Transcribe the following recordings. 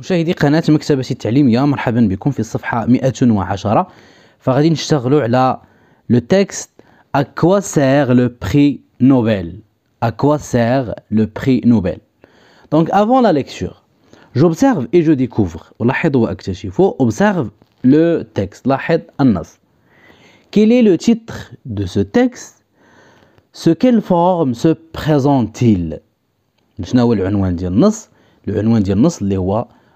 مشاهدي قناة مكتبة التعليمية مرحبا بكم في الصفحة 110 فغادي نشتغلوا على لو تيكست أكوا سير لو بري نوبل أكوا سير لو بري نوبل دونك افون لا ليكتور جوبسيرف اي جو ديكوفر ألاحظ وأكتشف أوبسيرف لو تيكست لاحظ النص كيلي لو تيتر دو سو تيكست سو كيل فورم سو بريزونتيل شنو هو العنوان ديال النص العنوان ديال النص اللي هو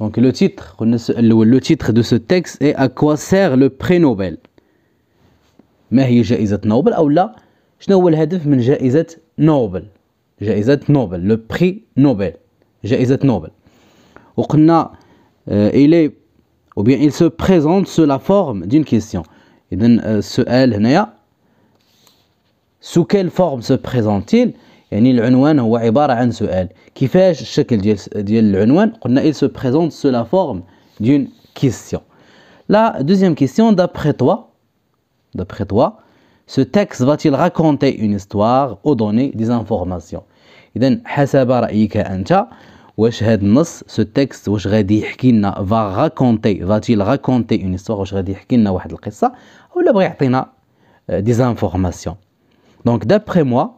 Donc le titre, le titre de ce texte est à quoi sert le prix Nobel ما هي جائزة نوبل أو لا شنو هو الهدف من جائزة نوبل جائزة Nobel Le prix Nobel. جائزة Nobel. وقلنا euh, il est ou bien il se présente sous la forme d'une question euh, ce L هنايا sous quelle forme se présente-t-il يعني العنوان هو عبارة عن سؤال كيفاش الشكل ديال ديال العنوان قلنا il se présente sous la forme d'une question la deuxième question d'après toi d'après toi ce texte va-t-il raconter une histoire ou donner des informations اذا حسب رايك انت واش هاد النص سو تكست واش غادي يحكي لنا فا راكونتي فاتيل راكونتي اون هيستوار واش غادي يحكي لنا واحد القصه ولا بغى يعطينا دي زانفورماسيون دونك دابخي موا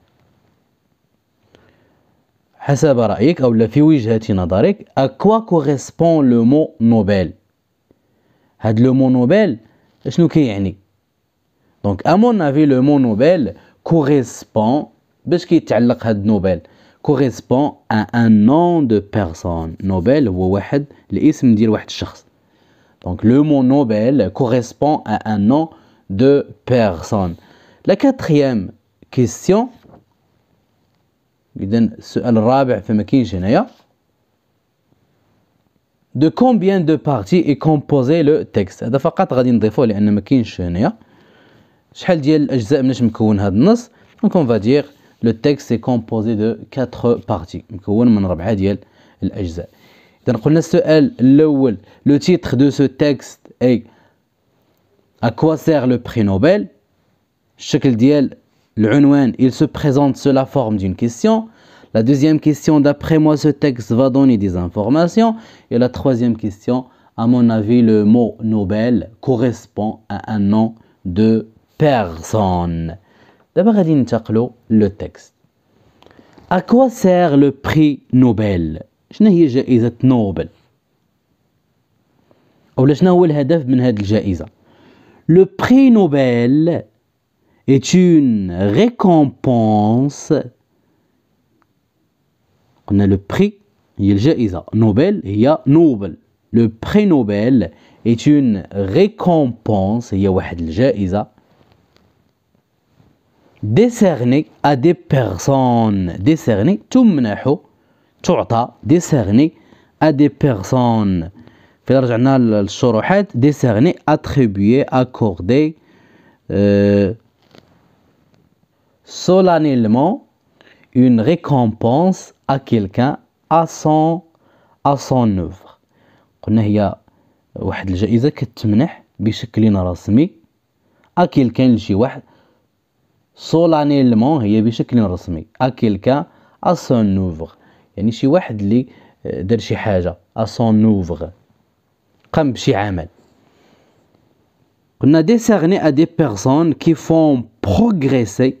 À quoi correspond le mot Nobel Le mot Nobel, je A Donc, mon avis, le mot Nobel correspond à un nom de personne. Nobel, ou mot nobel Correspond à un nom de vous Nobel dit, vous avez إذا السؤال الرابع فما كاينش هنايا دو كومبيان دو بارتي اي كومبوزي لو تيكست هذا فقط غادي نضيفوه لان ما كاينش هنايا شحال ديال الاجزاء مناش مكون هذا النص دونك اون فادير لو تيكست سي كومبوزي دو 4 بارتي مكون من ربعه ديال الاجزاء اذا قلنا السؤال الاول لو تيتر دو سو تيكست اي اكوا سير لو بري نوبل الشكل ديال Le il se présente sous la forme d'une question. La deuxième question, d'après moi, ce texte va donner des informations. Et la troisième question, à mon avis, le mot Nobel correspond à un nom de personne. D'abord, le texte. À quoi sert le prix Nobel Nobel? le prix est une récompense. On a le prix il Nobel, il y a Nobel. Le prix Nobel est une récompense, il y a décerné à des personnes, décernée, تمنح تعطى décernée à des personnes. في رجعنا للشروحات décernée, décerné attribué accordé euh, solennellement une récompense à quelqu'un à son à son œuvre قلنا هي واحد الجائزه كتمنح بشكل رسمي à quelqu'un لشي واحد solennellement هي بشكل رسمي à quelqu'un à son œuvre يعني شي واحد اللي دار شي حاجه à son œuvre قام بشي عمل On a décerné à des personnes qui font progresser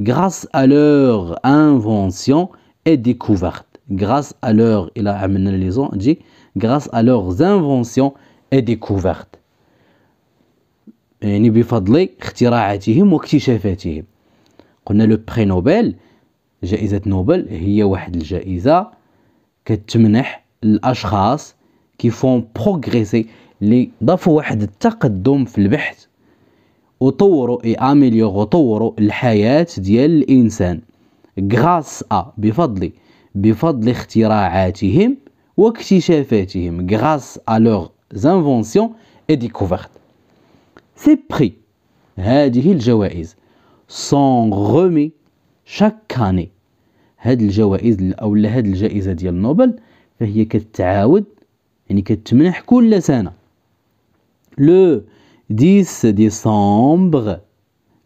grâce à leur invention et découverte grâce à leur il a les dit grâce à leurs inventions et découvertes يعني بفضل اختراعاتهم واكتشافاتهم قلنا لو بري نوبل جائزة نوبل هي واحد الجائزة كتمنح الأشخاص كيفون بروغريسي اللي ضافوا واحد التقدم في البحث وطوروا اي اميليوغ طوروا الحياه ديال الانسان غراس ا بفضل بفضل اختراعاتهم واكتشافاتهم غراس ا لوغ زانفونسيون اي ديكوفيرت سي بري هذه الجوائز سون غومي شاك اني هاد الجوائز او هاد الجائزه ديال نوبل فهي كتعاود يعني كتمنح كل سنه لو 10 ديسمبر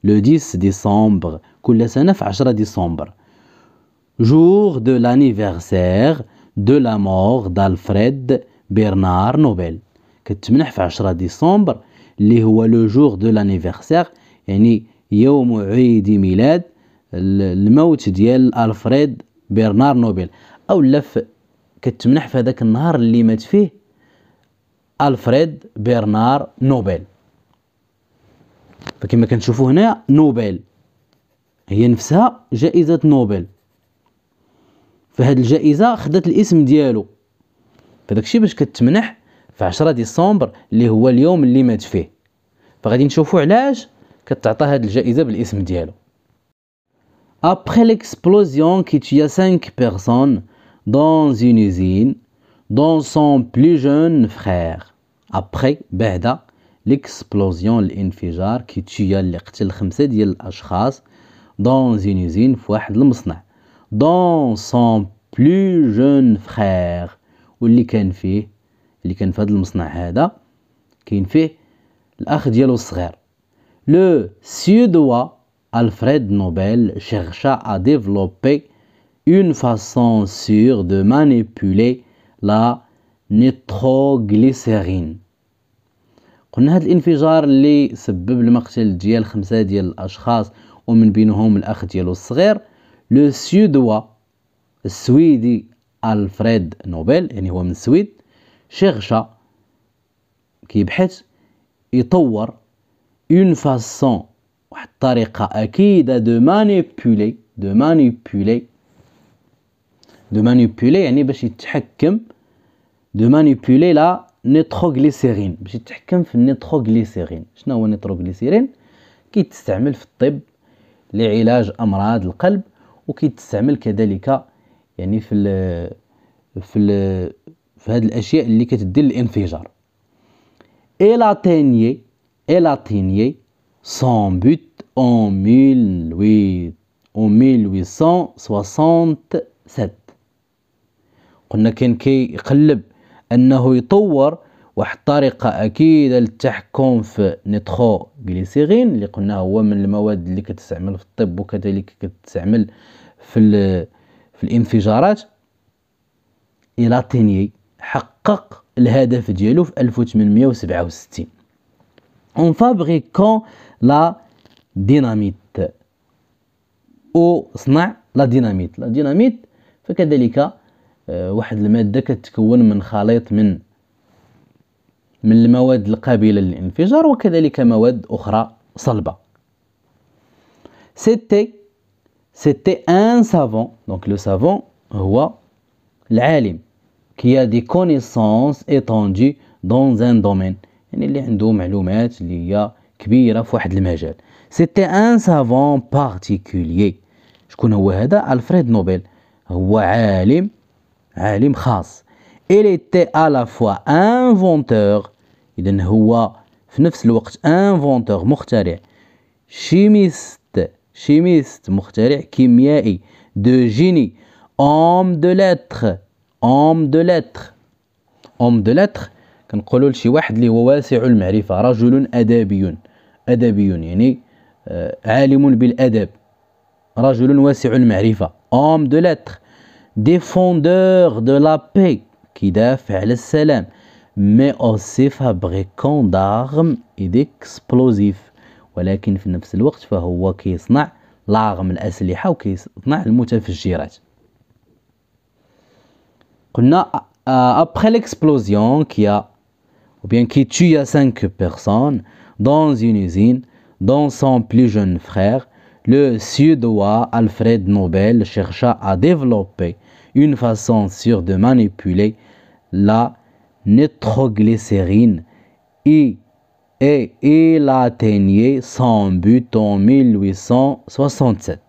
لو 10 ديسمبر كل سنة في 10 ديسمبر jour دو لانيفيرسير دو لا mort دالفريد Bernard نوبل كتمنح في 10 ديسمبر اللي هو لو جور دو لانيفيرسير يعني يوم عيد ميلاد الموت ديال الفريد برنار نوبل او لف كتمنح في هذاك النهار اللي مات فيه الفريد برنار نوبل فكما كنشوفوا هنا نوبل هي نفسها جائزة نوبل فهاد الجائزة خدات الاسم ديالو فداك الشيء باش كتمنح في 10 ديسمبر اللي هو اليوم اللي مات فيه فغادي نشوفوا علاش كتعطى هاد الجائزة بالاسم ديالو Après l'explosion qui tua cinq personnes dans une usine, dont son plus jeune frère. Après, L'explosion le qui tua l'acte le 5 dix dans une usine faite le usine dans son plus jeune frère ou le qui en fait qui en fait le usine le Suédois Alfred Nobel chercha à développer une façon sûre de manipuler la nitroglycérine. قلنا هذا الانفجار اللي سبب المقتل ديال خمسة ديال الأشخاص ومن بينهم الأخ ديالو الصغير لو سيودوا السويدي ألفريد نوبل يعني هو من السويد شيغشا كيبحث يطور اون فاسون واحد الطريقة أكيدة دو مانيبيولي دو مانيبيولي دو مانيبيولي يعني باش يتحكم دو مانيبيولي لا نيتروغليسيرين باش يتحكم في النيتروغليسيرين شنو هو النيتروغليسيرين كيتستعمل في الطب لعلاج امراض القلب وكيتستعمل كذلك يعني في الـ في الـ في هذه الاشياء اللي كتدي للانفجار الاتينيي الاتينيي سون بوت اون 1867 قلنا كان كيقلب انه يطور واحد الطريقه اكيده للتحكم في نيترو جليسيرين اللي قلنا هو من المواد اللي كتستعمل في الطب وكذلك كتستعمل في في الانفجارات الى تينيي حقق الهدف ديالو في 1867 اون فابريكون لا ديناميت او صنع لا ديناميت لا ديناميت فكذلك واحد المادة كتكون من خليط من من المواد القابلة للانفجار وكذلك مواد أخرى صلبة سيتي سيتي ان سافون دونك لو سافون هو العالم كي دي كونيسونس connaissances دون ان دومين يعني اللي عنده معلومات اللي هي كبيرة في واحد المجال سيتي ان سافون بارتيكولي شكون هو هذا ألفريد نوبل هو عالم عالم خاص إلي تي à فوا fois إذا هو في نفس الوقت انفونتور مخترع شيميست شيميست مخترع كيميائي دو جيني اوم دو لاتر اوم دو لاتر اوم دو لاتر كنقولوا لشي واحد اللي هو واسع المعرفه رجل ادبي ادبي يعني آه، عالم بالادب رجل واسع المعرفه اوم دو لاتر défendeur de la paix, qui salam, mais aussi fabricant d'armes et d'explosifs. ولكن في نفس الوقت فهو كيصنع العرم الأسلحة وكيصنع المتفجرات قلنا après l'explosion qui a ou bien qui tue cinq personnes dans une usine dans son plus jeune frère le suédois Alfred Nobel chercha à développer une façon sûre de manipuler la nitroglycérine et, et il atteignait son but en 1867.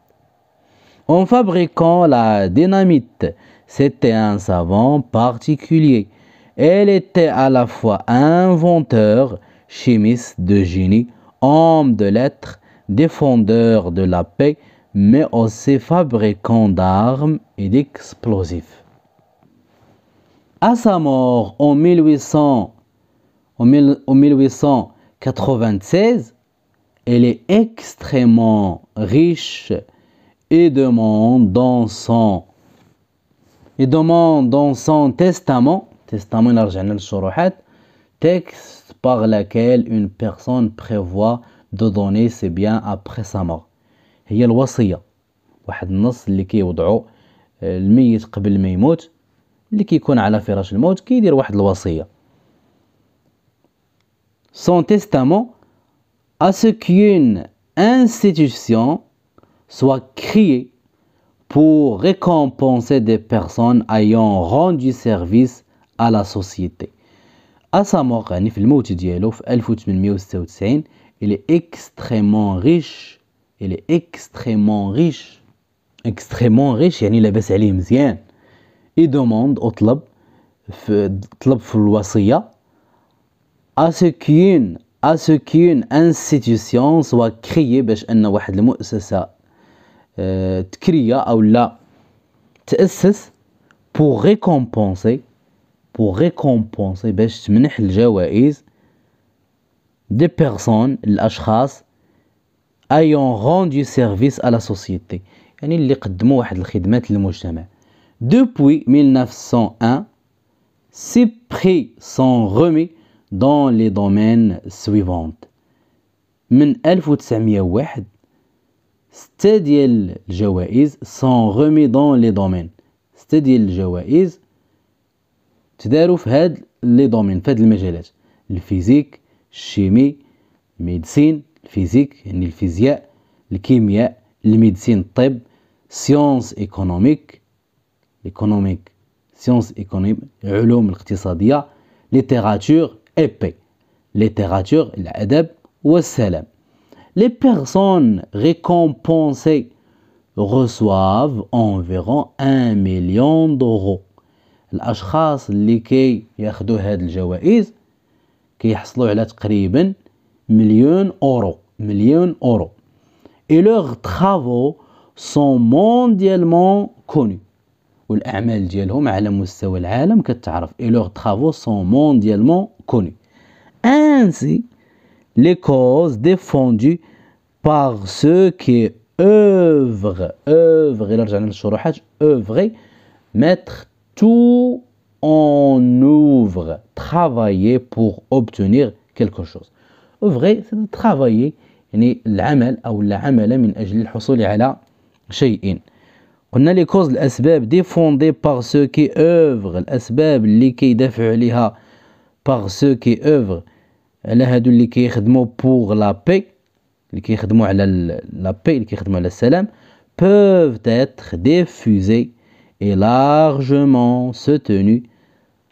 En fabriquant la dynamite, c'était un savant particulier. Elle était à la fois inventeur, chimiste de génie, homme de lettres défendeur de la paix, mais aussi fabricant d'armes et d'explosifs. À sa mort en, 1896, elle est extrêmement riche et demande dans son et demande dans son testament, testament texte par lequel une personne prévoit de donner ses biens après sa mort هي الوصية واحد النص اللي son testament à ce qu'une institution soit créée pour récompenser des personnes ayant rendu service à la société. À sa mort, يعني 1896 Il est extrêmement riche. Il est extrêmement riche. Extrêmement riche يعني لاباس عليه مزيان. Il demande au طلب في طلب في الوصية à ce qu'une à ce qu'une institution soit créée باش ان واحد المؤسسة تكريا او لا تأسس pour récompenser pour récompenser باش تمنح الجوائز دي بيرسون الأشخاص ايون روندي سيرفيس ا لا سوسيتي يعني اللي قدموا واحد الخدمات للمجتمع depuis 1901 سي بري سون رومي دون لي دومين سويفونت من 1901 ستة ديال الجوائز سون رومي دون لي دومين ستة ديال الجوائز تداروا في هاد لي دومين في هاد المجالات الفيزيك الشيمي ميديسين الفيزيك يعني الفيزياء الكيمياء الميديسين الطب سيونس ايكونوميك ايكونوميك سيونس ايكونوميك علوم الاقتصاديه ليتيراتور ايبي ليتيراتور الادب والسلام لي بيرسون ريكومبونسي reçoivent environ 1 مليون دورو الاشخاص اللي كي ياخذوا هاد الجوائز كيحصلوا على تقريبا مليون اورو مليون اورو اي لوغ طرافو سون مونديالمون كوني والاعمال ديالهم على مستوى العالم كتعرف اي لوغ طرافو سون مونديالمون كوني انسي لي كوز ديفوندي باغ سو كي اوفغ اوفغ الى رجعنا للشروحات اوفغي ماتخ تو on ouvre, travailler pour obtenir quelque chose. Ouvrir, c'est de travailler, يعني العمل أو العمل من أجل الحصول على شيء. قلنا لي كوز الأسباب ديفوندي باغ سو كي Les الأسباب اللي كيدافعوا عليها باغ سو كي على هادو اللي كيخدموا بوغ لا بي اللي كيخدموا على لا بي اللي كيخدموا على السلام peuvent être diffusées et largement soutenues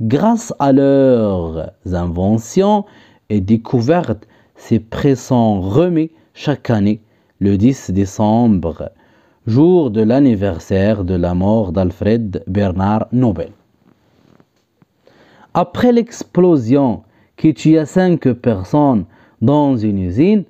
Grâce à leurs inventions et découvertes, ces pressants sont remis chaque année le 10 décembre, jour de l'anniversaire de la mort d'Alfred Bernard Nobel. Après l'explosion qui tua cinq personnes dans une usine,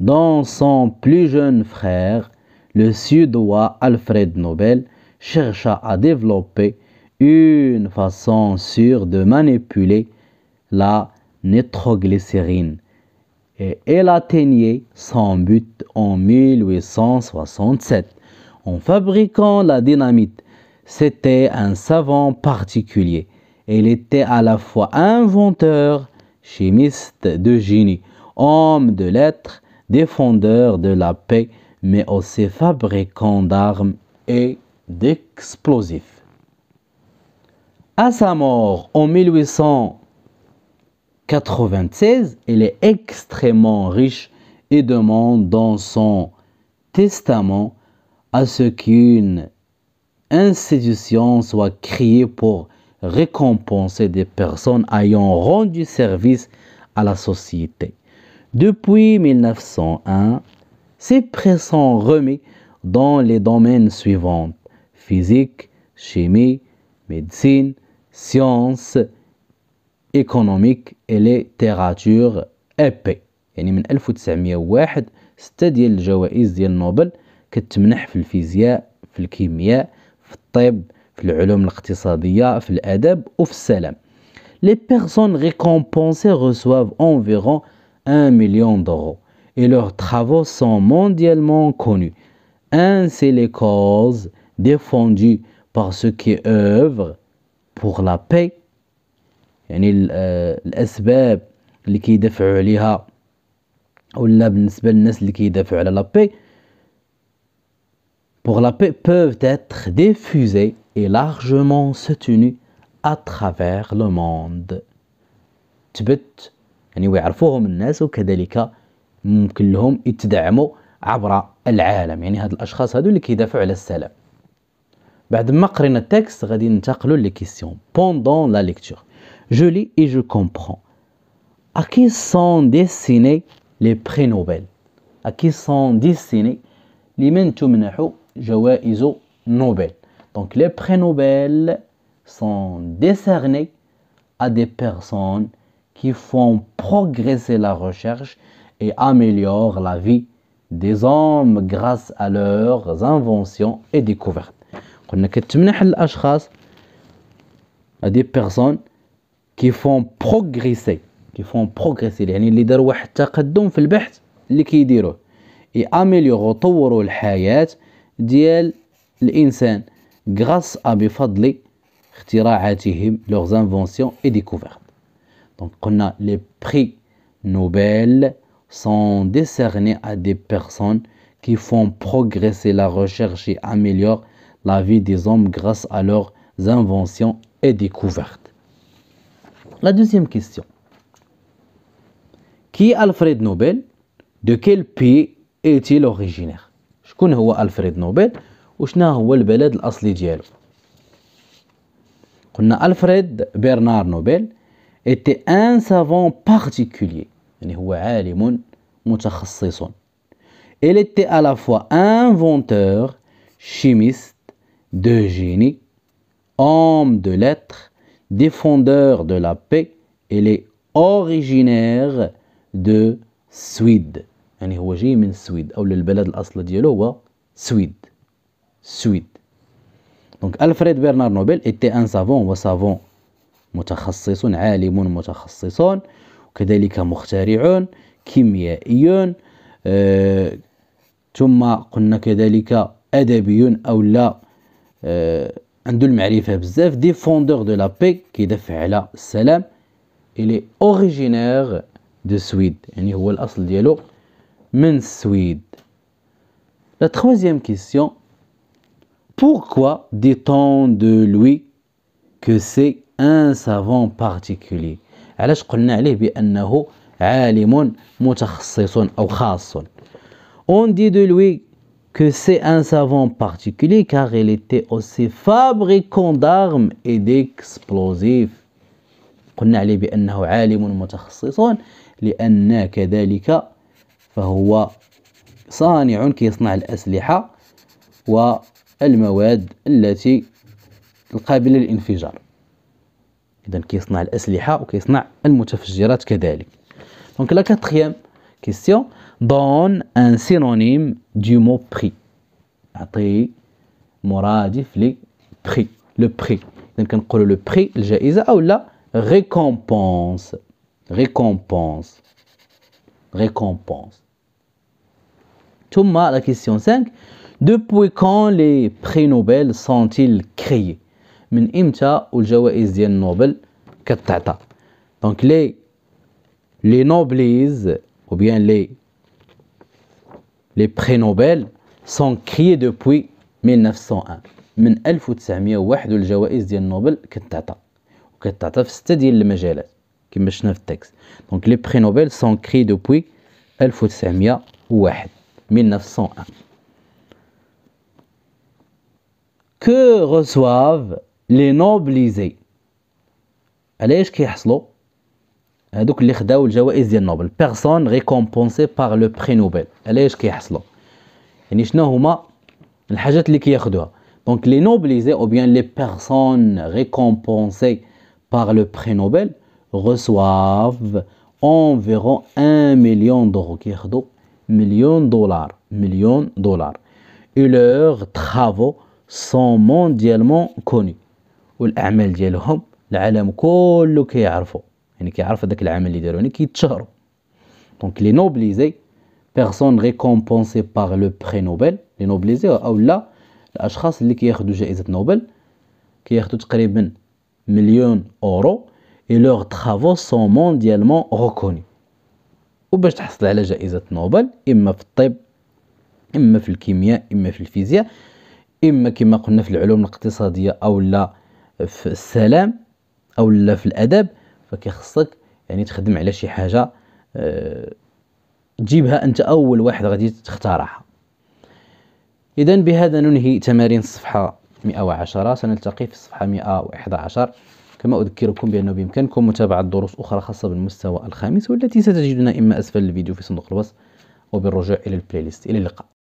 dans son plus jeune frère, le suédois Alfred Nobel chercha à développer une façon sûre de manipuler la nitroglycérine et elle atteignait son but en 1867 en fabriquant la dynamite. C'était un savant particulier. Il était à la fois inventeur, chimiste de génie, homme de lettres, défendeur de la paix, mais aussi fabricant d'armes et d'explosifs. À sa mort en 1896, elle est extrêmement riche et demande dans son testament à ce qu'une institution soit créée pour récompenser des personnes ayant rendu service à la société. Depuis 1901, ses pressions sont remis dans les domaines suivants physique, chimie, médecine, سيونس ايكونوميك ليتيراتور ابي يعني من 1901 ستة ديال الجوائز ديال نوبل كتمنح في الفيزياء في الكيمياء في الطب في العلوم الاقتصادية في الأدب وفي السلام Les personnes récompensées reçoivent environ 1 million d'euros et leurs travaux sont mondialement connus. Ainsi, les causes défendues par ceux qui œuvrent بوغ لا باي يعني آه، الاسباب اللي كيدافعوا عليها ولا بالنسبه للناس اللي كيدافعوا على لا باي بوغ لا paix بوف être ديفوزي اي لارجمون soutenues ا travers لو موند تبت يعني ويعرفوهم الناس وكذلك ممكن لهم يتدعموا عبر العالم يعني هاد الاشخاص هادو اللي كيدافعوا على السلام lu le texte, التكست غادي passer aux questions pendant la lecture. Je lis et je comprends à qui sont destinés les prix Nobel à qui sont destinés les prix Nobel Nobel? donc les prix Nobel sont décernés à des personnes qui font progresser la recherche et améliorent la vie des hommes grâce à leurs inventions et découvertes. C'est-à-dire que tu des personnes qui font progresser, qui font progresser, c'est-à-dire qui font progresser dans la recherche, ce qu'ils font, c'est améliorer et améliorent la vie de l'homme grâce à leurs inventions et leur découverte. Donc, les prix Nobel sont décernés à des personnes qui font progresser la recherche et améliorent la vie des hommes grâce à leurs inventions et découvertes. La deuxième question. Qui est Alfred Nobel De quel pays est-il originaire Je connais Alfred Nobel. Je connais le الأصلي d'origine. قلنا Alfred Bernard Nobel était un savant particulier يعني il était à la fois inventeur chimiste de génie, homme de lettres, défendeur de la paix, il est originaire de سويد يعني هو جاي من السويد او البلد الاصل ديالو هو سويد سويد دونك الفريد برنار نوبل ايتي ان سافون وسافون متخصص عالم متخصص وكذلك مخترع كيميائي آه ثم قلنا كذلك ادبي او لا عنده المعرفه بزاف de la دو لا بي كيدافع على السلام الي اوريجينير دو سويد يعني هو الاصل ديالو من troisième question pourquoi dit-on de lui que c'est un savant particulier on dit de lui que c'est un savant particulier car il était aussi fabricant d'armes et d'explosifs قلنا عليه بأنه عالم متخصص لأن كذلك فهو صانع كيصنع الأسلحة والمواد التي القابلة للانفجار إذا كيصنع الأسلحة وكيصنع المتفجرات كذلك دونك لا كاتخيام كيستيون donne un synonyme du mot prix. prix. Le prix. Donc on le prix, le ou la récompense. Récompense. Récompense. Touma la question 5. Depuis quand les prix Nobel sont-ils créés Nobel Donc les, les noblises, ou bien les les prix Nobel sont créés depuis 1901 من 1901 الجوائز ديال نوبل كتعطى وكتعطى في سته ديال المجالات كما شفنا في التكست دونك لي بري نوبل سون كري دوبوي 1901 1901 que reçoivent les nobles علاش كيحصلوا donc les personnes récompensées par le prix Nobel. Qu'est-ce ou reçoivent Les personnes récompensées par le prix Nobel reçoivent environ 1 million d'euros. Et leurs travaux sont mondialement connus. يعني كيعرف هذاك العمل اللي دارو يعني كيتشهروا دونك لي نوبليزي بيرسون ريكومبونسي باغ لو بري نوبل لي نوبليزي او لا الاشخاص اللي كياخذوا جائزه نوبل كياخذوا تقريبا مليون اورو اي لور ترافو سون مونديالمون ريكوني وباش تحصل على جائزه نوبل اما في الطب اما في الكيمياء اما في الفيزياء اما كما قلنا في العلوم الاقتصاديه او لا في السلام او لا في الادب فكيخصك يعني تخدم على شي حاجه أه تجيبها انت اول واحد غادي تختارها اذا بهذا ننهي تمارين الصفحه 110 سنلتقي في الصفحه 111 كما أذكركم بأنه بإمكانكم متابعة دروس أخرى خاصة بالمستوى الخامس والتي ستجدونها إما أسفل الفيديو في صندوق الوصف وبالرجوع إلى البلاي ليست إلى اللقاء